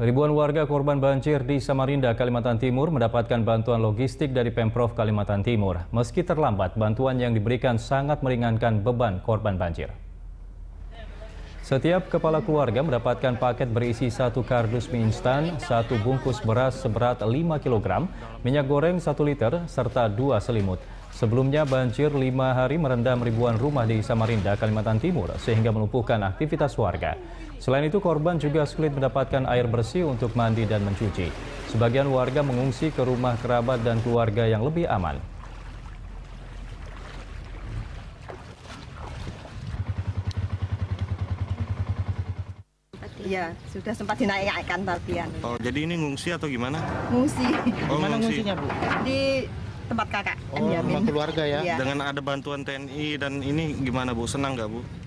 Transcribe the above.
Ribuan warga korban banjir di Samarinda, Kalimantan Timur mendapatkan bantuan logistik dari Pemprov Kalimantan Timur. Meski terlambat, bantuan yang diberikan sangat meringankan beban korban banjir. Setiap kepala keluarga mendapatkan paket berisi satu kardus mie instan, satu bungkus beras seberat 5 kg, minyak goreng 1 liter, serta dua selimut. Sebelumnya banjir lima hari merendam ribuan rumah di Samarinda, Kalimantan Timur sehingga melumpuhkan aktivitas warga. Selain itu korban juga sulit mendapatkan air bersih untuk mandi dan mencuci. Sebagian warga mengungsi ke rumah kerabat dan keluarga yang lebih aman. Iya, sudah sempat dinaikkan tapian. Oh, jadi ini ngungsi atau gimana? Ngungsi. Oh, gimana ngungsi. ngungsinya, Bu? Di tempat kakak. Oh, rumah kan keluarga ya. ya. Dengan ada bantuan TNI dan ini gimana Bu? Senang nggak Bu?